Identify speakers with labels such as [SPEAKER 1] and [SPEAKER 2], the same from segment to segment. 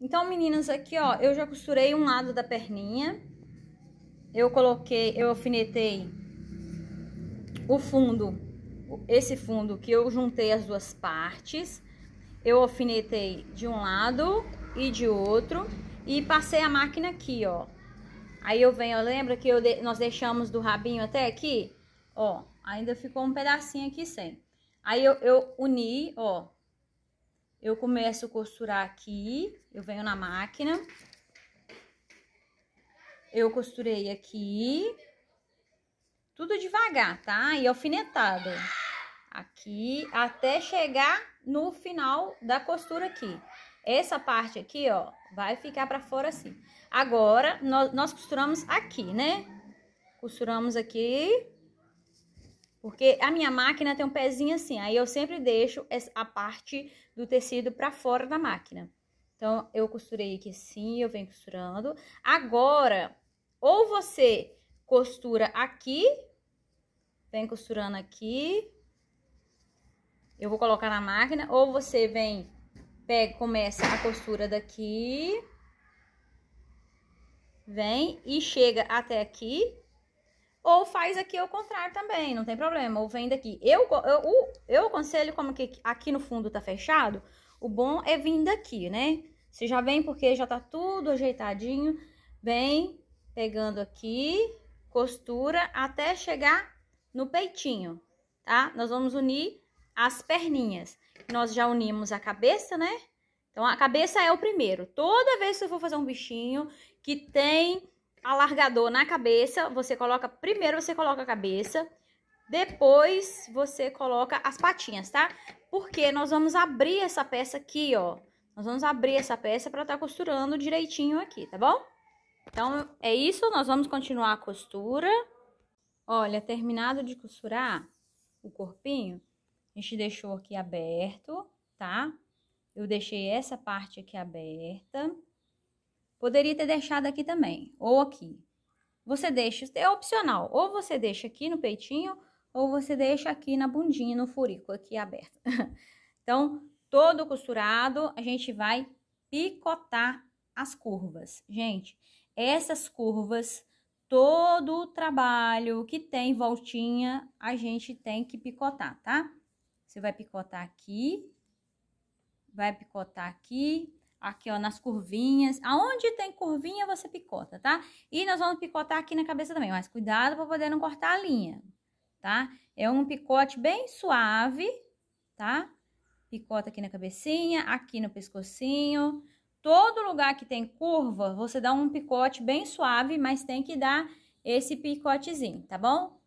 [SPEAKER 1] Então, meninas, aqui, ó, eu já costurei um lado da perninha. Eu coloquei, eu alfinetei o fundo, esse fundo que eu juntei as duas partes. Eu alfinetei de um lado e de outro e passei a máquina aqui, ó. Aí eu venho, lembra que eu de, nós deixamos do rabinho até aqui? Ó, ainda ficou um pedacinho aqui sem. Aí eu, eu uni, ó, eu começo a costurar aqui, eu venho na máquina. Eu costurei aqui. Tudo devagar, tá? E alfinetado. Aqui, até chegar no final da costura aqui. Essa parte aqui, ó, vai ficar pra fora assim. Agora, nós, nós costuramos aqui, né? Costuramos aqui. Porque a minha máquina tem um pezinho assim, aí eu sempre deixo a parte do tecido para fora da máquina. Então, eu costurei aqui assim, eu venho costurando. Agora, ou você costura aqui, vem costurando aqui, eu vou colocar na máquina, ou você vem, pega, começa a costura daqui, vem e chega até aqui, ou faz aqui ao contrário também, não tem problema. Ou vem daqui. Eu, eu, eu, aconselho, como que aqui no fundo tá fechado, o bom é vir daqui, né? Você já vem porque já tá tudo ajeitadinho. Vem pegando aqui, costura até chegar no peitinho, tá? Nós vamos unir as perninhas. Nós já unimos a cabeça, né? Então, a cabeça é o primeiro. Toda vez que eu for fazer um bichinho que tem alargador na cabeça, você coloca, primeiro você coloca a cabeça, depois você coloca as patinhas, tá? Porque nós vamos abrir essa peça aqui, ó. Nós vamos abrir essa peça pra tá costurando direitinho aqui, tá bom? Então, é isso, nós vamos continuar a costura. Olha, terminado de costurar o corpinho, a gente deixou aqui aberto, tá? Eu deixei essa parte aqui aberta. Poderia ter deixado aqui também, ou aqui. Você deixa, é opcional, ou você deixa aqui no peitinho, ou você deixa aqui na bundinha, no furico, aqui aberto. então, todo costurado, a gente vai picotar as curvas. Gente, essas curvas, todo o trabalho que tem voltinha, a gente tem que picotar, tá? Você vai picotar aqui, vai picotar aqui, aqui ó, nas curvinhas. Aonde tem curvinha, você picota, tá? E nós vamos picotar aqui na cabeça também, mas cuidado para poder não cortar a linha, tá? É um picote bem suave, tá? Picota aqui na cabecinha, aqui no pescocinho. Todo lugar que tem curva, você dá um picote bem suave, mas tem que dar esse picotezinho, tá bom?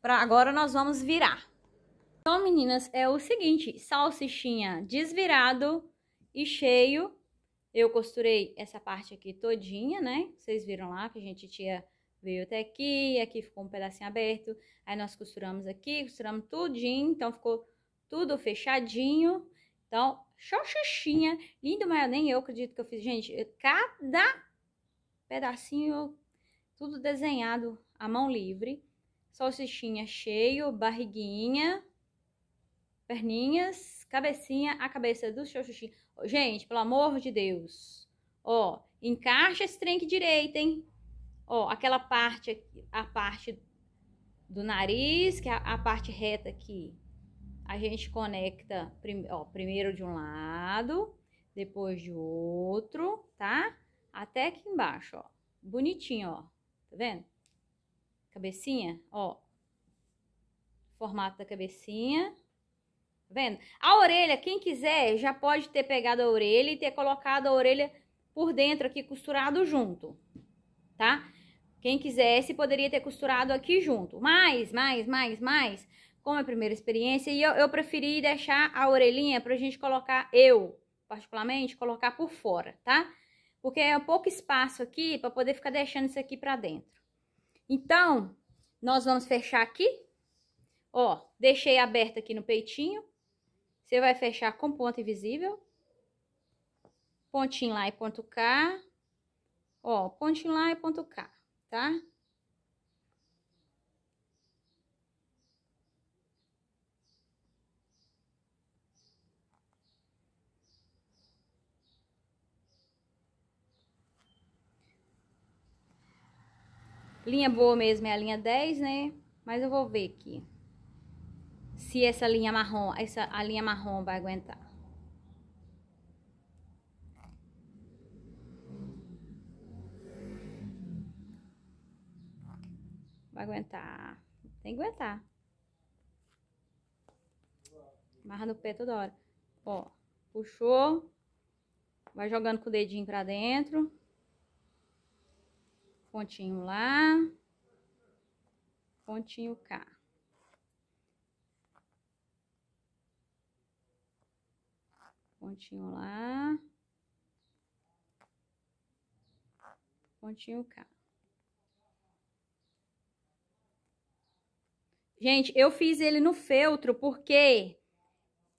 [SPEAKER 1] Pra agora nós vamos virar. Então, meninas, é o seguinte, salsichinha desvirado e cheio eu costurei essa parte aqui todinha, né? Vocês viram lá que a gente tinha veio até aqui, aqui ficou um pedacinho aberto. Aí nós costuramos aqui, costuramos tudinho, então ficou tudo fechadinho. Então, xoxoxinha, lindo, mas nem eu acredito que eu fiz. Gente, cada pedacinho, tudo desenhado à mão livre. Salsichinha cheio, barriguinha, perninhas, cabecinha, a cabeça do xoxinha. Gente, pelo amor de Deus. Ó, encaixa esse trem aqui direito, hein? Ó, aquela parte aqui, a parte do nariz, que é a, parte reta aqui. A gente conecta prim, ó, primeiro de um lado, depois de outro, tá? Até aqui embaixo, ó. Bonitinho, ó. Tá vendo? Cabecinha, ó. Formato da cabecinha. Tá vendo? A orelha, quem quiser, já pode ter pegado a orelha e ter colocado a orelha por dentro aqui, costurado junto, tá? Quem quisesse, poderia ter costurado aqui junto. mais mais, mais, mais, como é a primeira experiência, e eu, eu preferi deixar a orelhinha pra gente colocar, eu, particularmente, colocar por fora, tá? Porque é pouco espaço aqui para poder ficar deixando isso aqui pra dentro. Então, nós vamos fechar aqui. Ó, deixei aberto aqui no peitinho. Você vai fechar com ponto invisível. Pontinho lá e ponto cá. Ó, pontinho lá e ponto cá, tá? Linha boa mesmo é a linha 10, né? Mas eu vou ver aqui se essa linha marrom, essa a linha marrom vai aguentar. Vai aguentar. Tem que aguentar. Marra no pé toda hora. Ó, puxou. Vai jogando com o dedinho pra dentro. Pontinho lá. Pontinho cá. pontinho lá, pontinho cá. Gente, eu fiz ele no feltro porque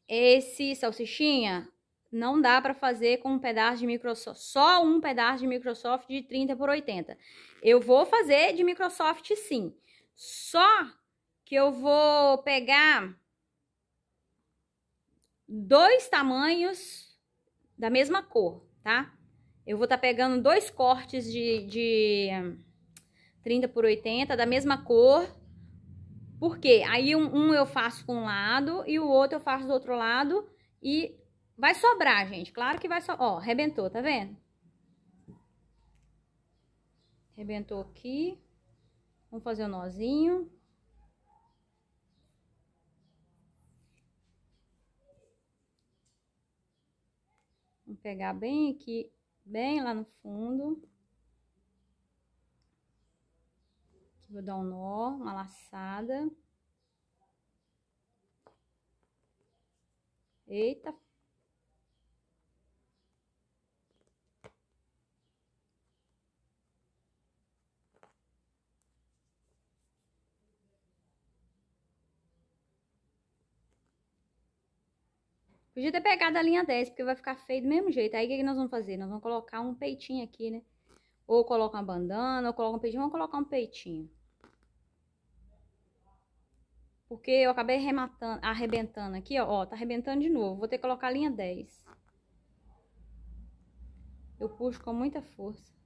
[SPEAKER 1] esse salsichinha não dá para fazer com um pedaço de Microsoft, só um pedaço de Microsoft de 30 por 80. Eu vou fazer de Microsoft sim, só que eu vou pegar dois tamanhos da mesma cor, tá? Eu vou estar tá pegando dois cortes de, de 30 por 80 da mesma cor, porque aí um, um eu faço com um lado e o outro eu faço do outro lado e vai sobrar, gente. Claro que vai sobrar. Ó, arrebentou, tá vendo? Arrebentou aqui. Vamos fazer o um nozinho. pegar bem aqui, bem lá no fundo. Aqui vou dar um nó, uma laçada. Eita Podia ter pegado a linha 10, porque vai ficar feio do mesmo jeito. Aí o que, que nós vamos fazer? Nós vamos colocar um peitinho aqui, né? Ou coloca uma bandana, ou coloca um peitinho. Vamos colocar um peitinho. Porque eu acabei arrematando, arrebentando aqui, ó. Ó, tá arrebentando de novo. Vou ter que colocar a linha 10. Eu puxo com muita força.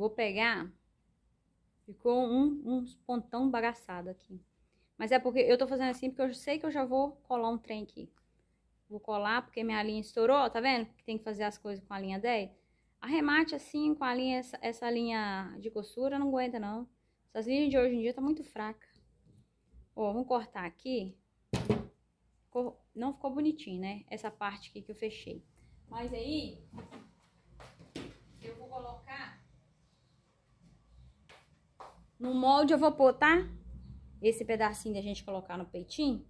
[SPEAKER 1] Vou pegar. Ficou um, uns pontão bagaçado aqui. Mas é porque eu tô fazendo assim porque eu sei que eu já vou colar um trem aqui. Vou colar porque minha linha estourou, tá vendo? tem que fazer as coisas com a linha 10. Arremate assim com a linha, essa, essa linha de costura não aguenta não. Essas linhas de hoje em dia tá muito fraca. Ó, vamos cortar aqui. Não ficou bonitinho, né? Essa parte aqui que eu fechei. Mas aí, No molde eu vou pôr, tá? Esse pedacinho da gente colocar no peitinho,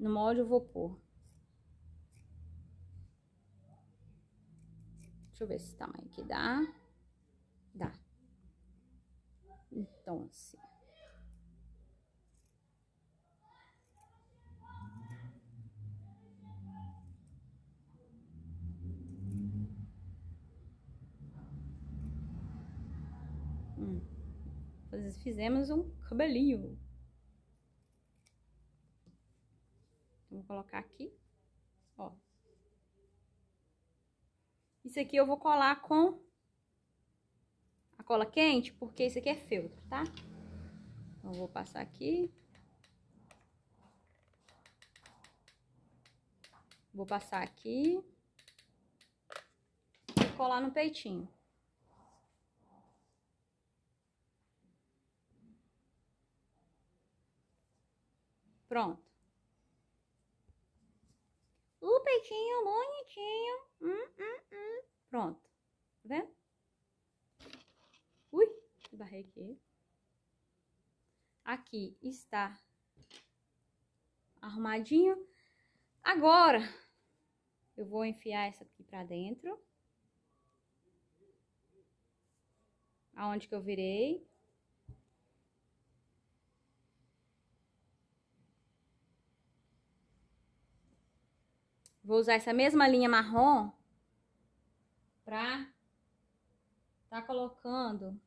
[SPEAKER 1] no molde eu vou pôr. Deixa eu ver se tamanho aqui dá. Dá. Então, assim. Hum. Nós fizemos um cabelinho. Então, vou colocar aqui, ó. Isso aqui eu vou colar com a cola quente, porque isso aqui é feltro, tá? Então, vou passar aqui. Vou passar aqui. E colar no peitinho. Pronto. O peitinho bonitinho. Hum, hum, hum. Pronto. Tá vendo? Ui, barrei aqui. Aqui está arrumadinho. Agora, eu vou enfiar essa aqui pra dentro. Aonde que eu virei. Vou usar essa mesma linha marrom pra tá colocando...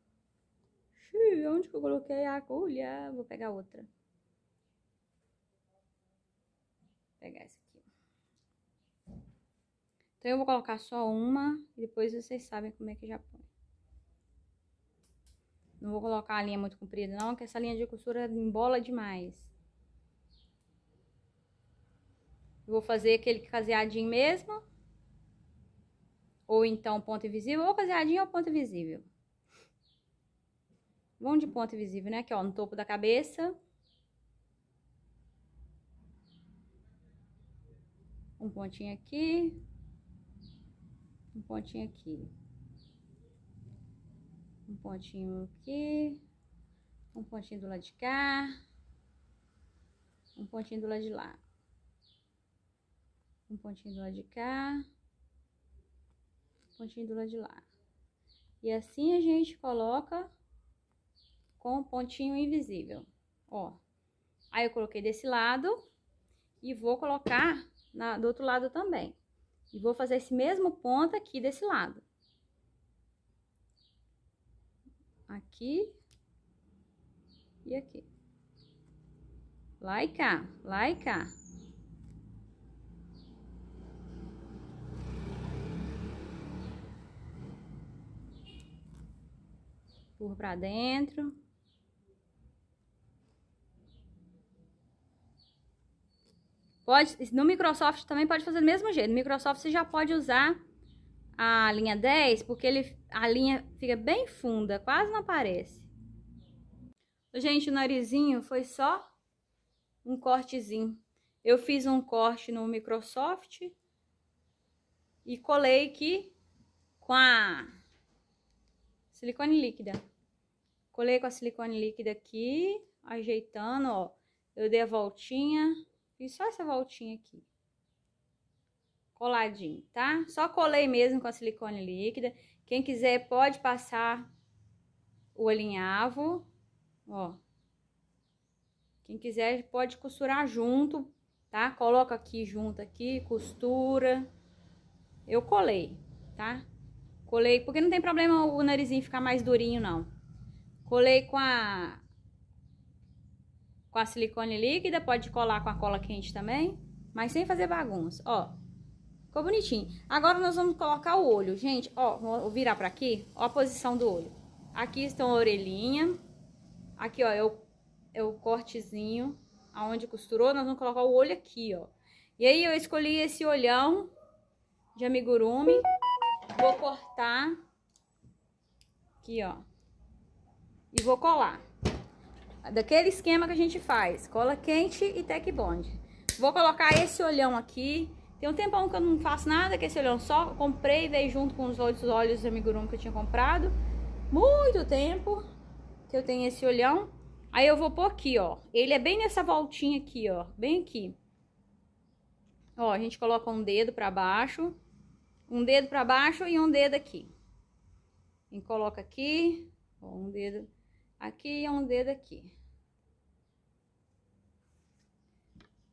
[SPEAKER 1] onde que eu coloquei a agulha? Vou pegar outra. Vou pegar essa aqui. Então, eu vou colocar só uma e depois vocês sabem como é que já põe. Não vou colocar a linha muito comprida não, porque essa linha de costura embola demais. Eu vou fazer aquele caseadinho mesmo. Ou então ponto invisível, ou caseadinho ou ponto invisível. Vamos de ponto invisível, né? Aqui, ó, no topo da cabeça. Um pontinho aqui. Um pontinho aqui. Um pontinho aqui. Um pontinho do lado de cá. Um pontinho do lado de lá um pontinho do lado de cá, um pontinho do lado de lá. E assim a gente coloca com o um pontinho invisível, ó. Aí eu coloquei desse lado e vou colocar na, do outro lado também. E vou fazer esse mesmo ponto aqui desse lado. Aqui e aqui. Lá e cá, lá e cá. Empurro pra dentro. Pode, no Microsoft também pode fazer do mesmo jeito. No Microsoft você já pode usar a linha 10, porque ele, a linha fica bem funda, quase não aparece. Gente, o narizinho foi só um cortezinho. Eu fiz um corte no Microsoft e colei aqui com a silicone líquida. Colei com a silicone líquida aqui, ajeitando, ó. Eu dei a voltinha, fiz só essa voltinha aqui. Coladinho, tá? Só colei mesmo com a silicone líquida. Quem quiser pode passar o alinhavo, ó. Quem quiser pode costurar junto, tá? Coloca aqui junto aqui, costura. Eu colei, tá? Colei, porque não tem problema o narizinho ficar mais durinho, não. Colei com a com a silicone líquida, pode colar com a cola quente também, mas sem fazer bagunça, ó. Ficou bonitinho. Agora nós vamos colocar o olho, gente, ó, vou virar pra aqui, ó a posição do olho. Aqui estão a orelhinha, aqui, ó, é o, é o cortezinho, aonde costurou, nós vamos colocar o olho aqui, ó. E aí eu escolhi esse olhão de amigurumi, vou cortar aqui, ó. E vou colar. Daquele esquema que a gente faz. Cola quente e tech bond. Vou colocar esse olhão aqui. Tem um tempão que eu não faço nada com esse olhão só. Comprei e veio junto com os outros olhos de amigurumi que eu tinha comprado. Muito tempo que eu tenho esse olhão. Aí eu vou pôr aqui, ó. Ele é bem nessa voltinha aqui, ó. Bem aqui. Ó, a gente coloca um dedo pra baixo. Um dedo pra baixo e um dedo aqui. E coloca aqui. Ó, um dedo... Aqui é um dedo aqui.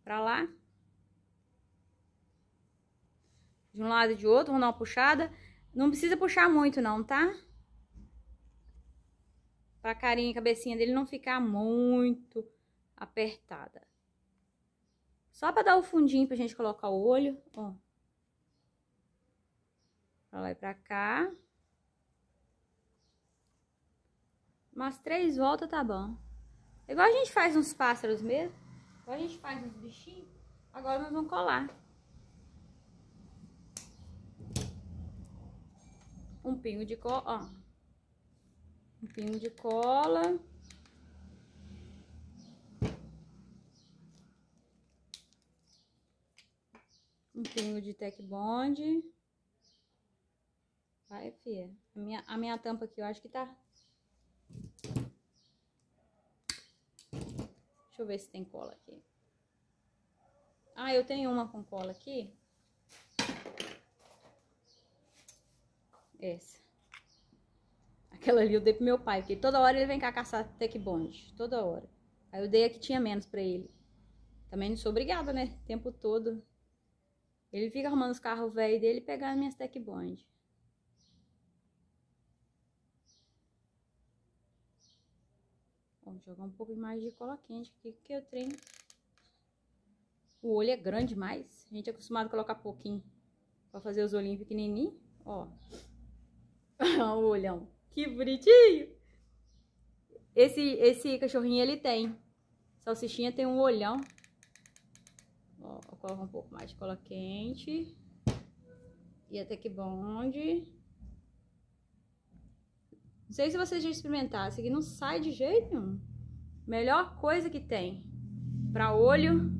[SPEAKER 1] Pra lá. De um lado e de outro, vamos dar uma puxada. Não precisa puxar muito não, tá? Pra carinha e cabecinha dele não ficar muito apertada. Só pra dar o fundinho pra gente colocar o olho, ó. Pra lá e pra cá. Umas três voltas tá bom. Igual a gente faz uns pássaros mesmo. Igual a gente faz uns bichinhos. Agora nós vamos colar. Um pingo de cola, ó. Um pingo de cola. Um pingo de tech bond. Vai, fia. A minha, a minha tampa aqui, eu acho que tá Deixa eu ver se tem cola aqui. Ah, eu tenho uma com cola aqui. Essa. Aquela ali eu dei pro meu pai, porque toda hora ele vem cá caçar tech bond, toda hora. Aí eu dei a que tinha menos pra ele. Também não sou obrigada, né? O tempo todo. Ele fica arrumando os carros velhos dele e pegando minhas tech bond. Vou jogar um pouco mais de cola quente aqui, porque o trem... O olho é grande demais. A gente é acostumado a colocar pouquinho pra fazer os olhinhos pequenininhos. Ó. o olhão. Que bonitinho! Esse, esse cachorrinho, ele tem. Salsichinha tem um olhão. Ó, coloca um pouco mais de cola quente. E até que bonde. Não sei se vocês já experimentaram, isso aqui não sai de jeito nenhum. Melhor coisa que tem para olho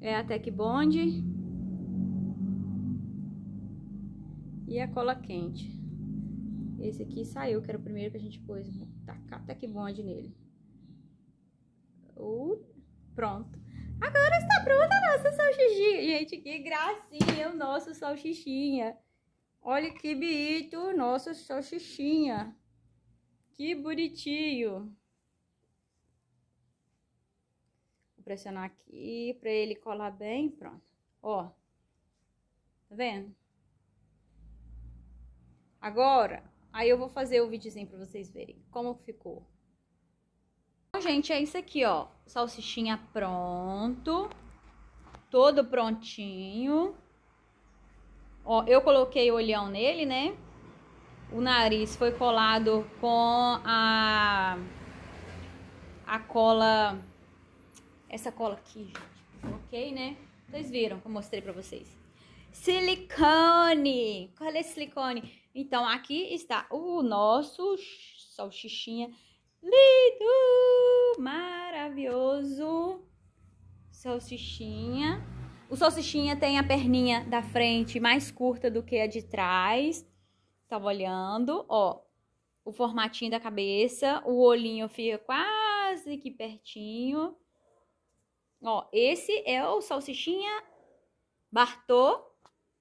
[SPEAKER 1] é a Tech Bond e a cola quente. Esse aqui saiu, que era o primeiro que a gente pôs. Vou tacar Tech Bond nele. Uh, pronto. Agora está pronta a nossa salsichinha. Gente, que gracinha o nosso salsichinha. Olha que bonito, nossa salsichinha. Que bonitinho. Vou pressionar aqui para ele colar bem, pronto. Ó. Tá vendo? Agora, aí eu vou fazer o videozinho para vocês verem como ficou. Então, gente, é isso aqui, ó. Salsichinha pronto. Todo prontinho. Ó, eu coloquei olhão nele, né? O nariz foi colado com a a cola essa cola aqui, gente. né? Vocês viram que eu mostrei para vocês. Silicone! Qual é silicone? Então, aqui está o nosso salsichinha lindo, maravilhoso salsichinha o salsichinha tem a perninha da frente mais curta do que a de trás. Tava olhando, ó, o formatinho da cabeça, o olhinho fica quase que pertinho. Ó, esse é o salsichinha Bartô,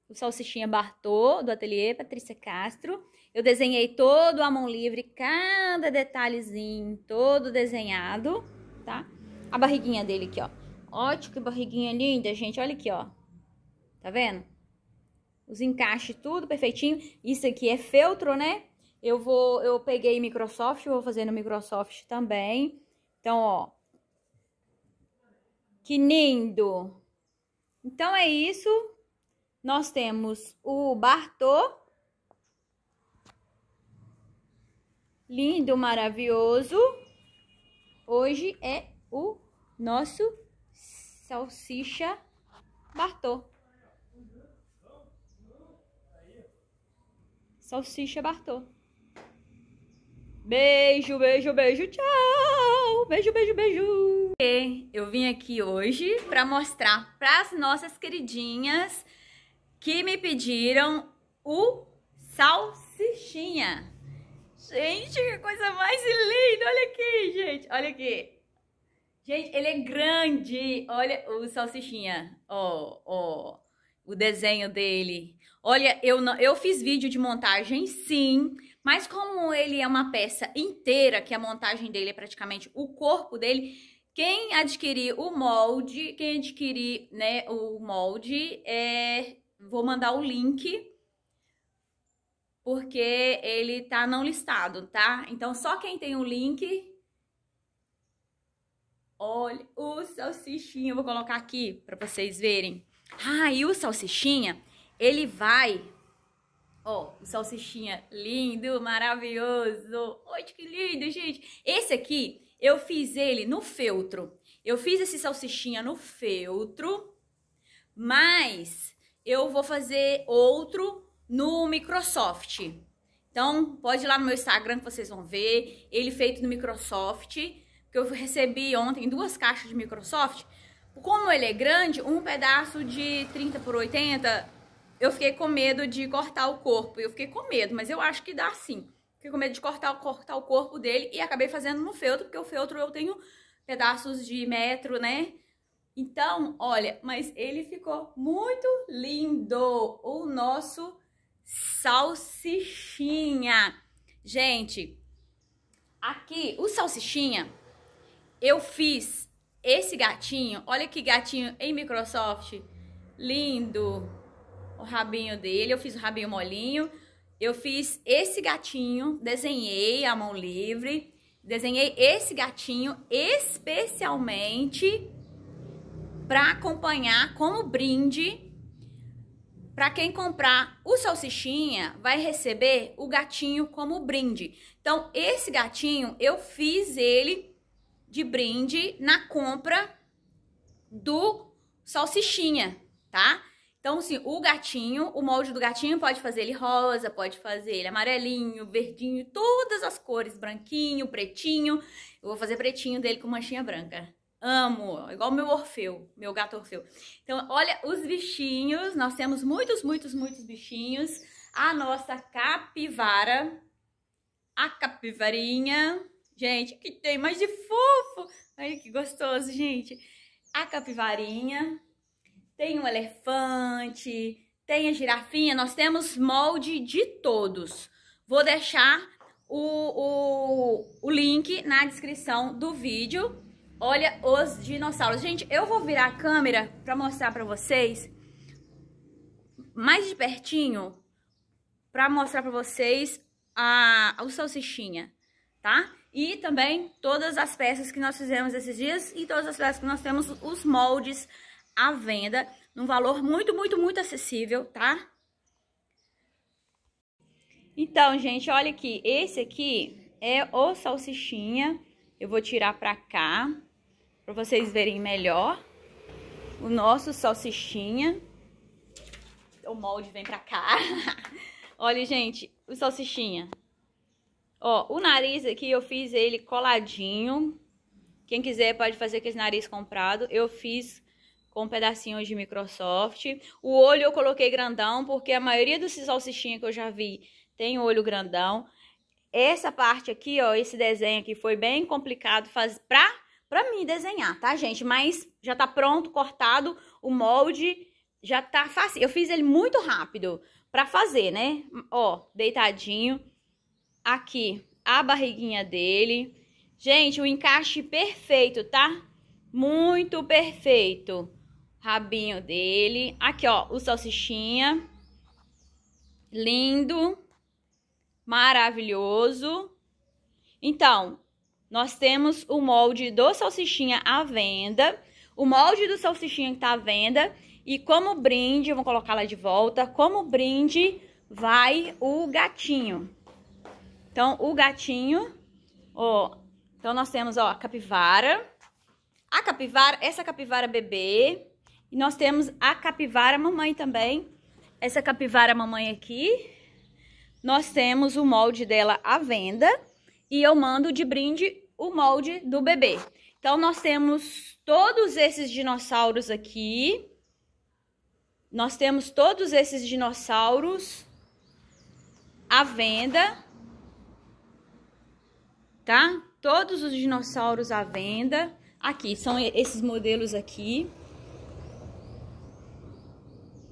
[SPEAKER 1] o salsichinha Bartô do ateliê Patrícia Castro. Eu desenhei todo a mão livre, cada detalhezinho todo desenhado, tá? A barriguinha dele aqui, ó. Ótimo, que barriguinha linda, gente. Olha aqui, ó. Tá vendo? Os encaixes tudo perfeitinho. Isso aqui é feltro, né? Eu vou, eu peguei Microsoft, vou fazer no Microsoft também. Então, ó. Que lindo! Então é isso. Nós temos o Bartô. Lindo, maravilhoso. Hoje é o nosso salsicha Bartô. Salsicha Bartô. Beijo, beijo, beijo, tchau. Beijo, beijo, beijo. Eu vim aqui hoje para mostrar para as nossas queridinhas que me pediram o salsichinha. Gente, que coisa mais linda! Olha aqui, gente. Olha aqui. Gente, ele é grande. Olha o salsichinha. Ó, ó. O desenho dele. Olha, eu, não, eu fiz vídeo de montagem, sim. Mas como ele é uma peça inteira, que a montagem dele é praticamente o corpo dele, quem adquirir o molde, quem adquirir né, o molde, é, vou mandar o link porque ele tá não listado, tá? Então só quem tem o link Olha o salsichinha, eu vou colocar aqui para vocês verem. Ah, e o salsichinha, ele vai... Ó, o salsichinha lindo, maravilhoso. Olha que lindo, gente. Esse aqui, eu fiz ele no feltro. Eu fiz esse salsichinha no feltro, mas eu vou fazer outro no Microsoft. Então, pode ir lá no meu Instagram que vocês vão ver. Ele feito no Microsoft que eu recebi ontem duas caixas de Microsoft. Como ele é grande, um pedaço de 30 por 80, eu fiquei com medo de cortar o corpo. Eu fiquei com medo, mas eu acho que dá sim. Fiquei com medo de cortar, cortar o corpo dele e acabei fazendo no feltro, porque o feltro eu tenho pedaços de metro, né? Então, olha, mas ele ficou muito lindo, o nosso salsichinha. Gente, aqui, o salsichinha, eu fiz esse gatinho. Olha que gatinho em Microsoft. Lindo. O rabinho dele. Eu fiz o rabinho molinho. Eu fiz esse gatinho. Desenhei a mão livre. Desenhei esse gatinho especialmente para acompanhar como brinde. Para quem comprar o salsichinha, vai receber o gatinho como brinde. Então, esse gatinho eu fiz ele de brinde na compra do salsichinha, tá? Então, assim, o gatinho, o molde do gatinho pode fazer ele rosa, pode fazer ele amarelinho, verdinho, todas as cores, branquinho, pretinho. Eu vou fazer pretinho dele com manchinha branca. Amo, igual meu Orfeu, meu gato Orfeu. Então, olha os bichinhos, nós temos muitos, muitos, muitos bichinhos. A nossa capivara, a capivarinha, Gente, que tem mais de fofo! Olha que gostoso, gente. A capivarinha, tem o elefante, tem a girafinha. Nós temos molde de todos. Vou deixar o, o, o link na descrição do vídeo. Olha os dinossauros. Gente, eu vou virar a câmera para mostrar para vocês mais de pertinho para mostrar para vocês a, o salsichinha, tá? E também todas as peças que nós fizemos esses dias e todas as peças que nós temos os moldes à venda, num valor muito, muito, muito acessível, tá? Então, gente, olha aqui, esse aqui é o salsichinha, eu vou tirar pra cá, pra vocês verem melhor, o nosso salsichinha, o molde vem pra cá. olha, gente, o salsichinha, Ó, o nariz aqui eu fiz ele coladinho. Quem quiser pode fazer com esse nariz comprado. Eu fiz com um pedacinho de Microsoft. O olho eu coloquei grandão, porque a maioria dos salsichinhos que eu já vi tem olho grandão. Essa parte aqui, ó, esse desenho aqui foi bem complicado fazer pra, pra mim desenhar, tá, gente? Mas já tá pronto, cortado, o molde já tá fácil. Eu fiz ele muito rápido pra fazer, né? Ó, deitadinho aqui a barriguinha dele. Gente, o encaixe perfeito, tá? Muito perfeito. Rabinho dele. Aqui, ó, o salsichinha. Lindo. Maravilhoso. Então, nós temos o molde do salsichinha à venda. O molde do salsichinha que tá à venda. E como brinde, vou colocar lá de volta, como brinde vai o gatinho. Então, o gatinho, ó, então nós temos, ó, a capivara, a capivara, essa capivara bebê, e nós temos a capivara mamãe também, essa capivara mamãe aqui, nós temos o molde dela à venda, e eu mando de brinde o molde do bebê. Então, nós temos todos esses dinossauros aqui, nós temos todos esses dinossauros à venda, tá? Todos os dinossauros à venda. Aqui, são esses modelos aqui.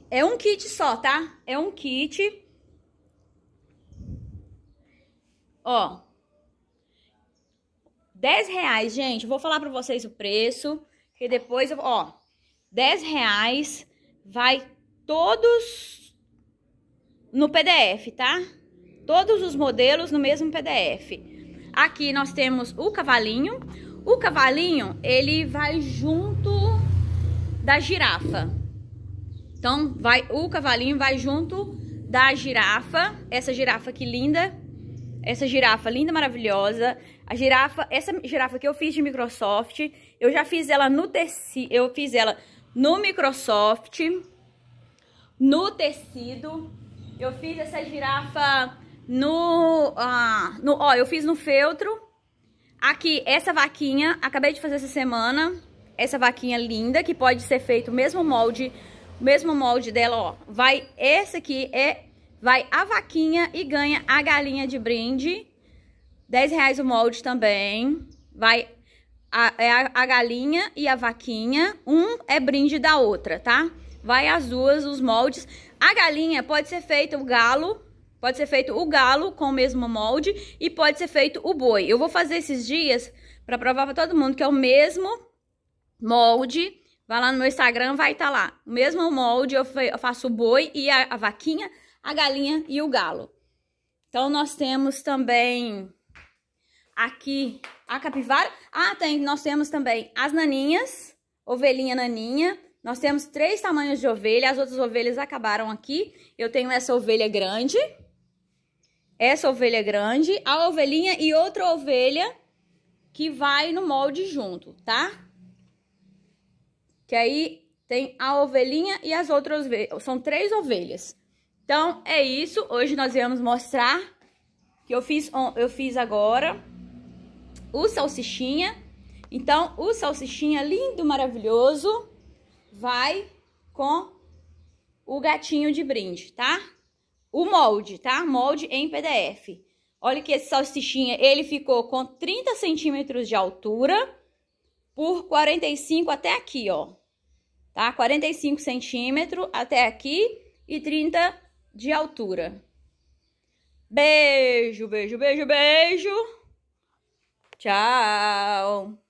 [SPEAKER 1] É um kit só, tá? É um kit. Ó. 10 reais, gente. Vou falar pra vocês o preço. Que depois, ó. 10 reais vai todos no PDF, tá? Todos os modelos no mesmo PDF. Aqui nós temos o cavalinho. O cavalinho, ele vai junto da girafa. Então, vai, o cavalinho vai junto da girafa. Essa girafa que linda. Essa girafa linda, maravilhosa. A girafa, essa girafa que eu fiz de Microsoft, eu já fiz ela no tecido, eu fiz ela no Microsoft, no tecido. Eu fiz essa girafa no, ah, no, ó, eu fiz no feltro. Aqui, essa vaquinha, acabei de fazer essa semana. Essa vaquinha linda, que pode ser feito o mesmo molde, o mesmo molde dela, ó. Vai, esse aqui é, vai a vaquinha e ganha a galinha de brinde. 10 reais o molde também. Vai a, é a, a galinha e a vaquinha. Um é brinde da outra, tá? Vai as duas, os moldes. A galinha pode ser feita o galo, Pode ser feito o galo com o mesmo molde e pode ser feito o boi. Eu vou fazer esses dias para provar para todo mundo que é o mesmo molde. Vai lá no meu Instagram, vai estar tá lá. O mesmo molde, eu faço o boi e a, a vaquinha, a galinha e o galo. Então, nós temos também aqui a capivara. Ah, tem, nós temos também as naninhas, ovelhinha naninha. Nós temos três tamanhos de ovelha, as outras ovelhas acabaram aqui. Eu tenho essa ovelha grande essa ovelha grande, a ovelhinha e outra ovelha que vai no molde junto, tá? Que aí tem a ovelhinha e as outras ovelhas. São três ovelhas. Então, é isso. Hoje nós viemos mostrar que eu fiz, eu fiz agora o salsichinha. Então, o salsichinha lindo, maravilhoso, vai com o gatinho de brinde, tá? o molde, tá? Molde em PDF. Olha que esse salsichinha, ele ficou com 30 centímetros de altura por 45 até aqui, ó. Tá? 45 centímetros até aqui e 30 de altura. Beijo, beijo, beijo, beijo. Tchau.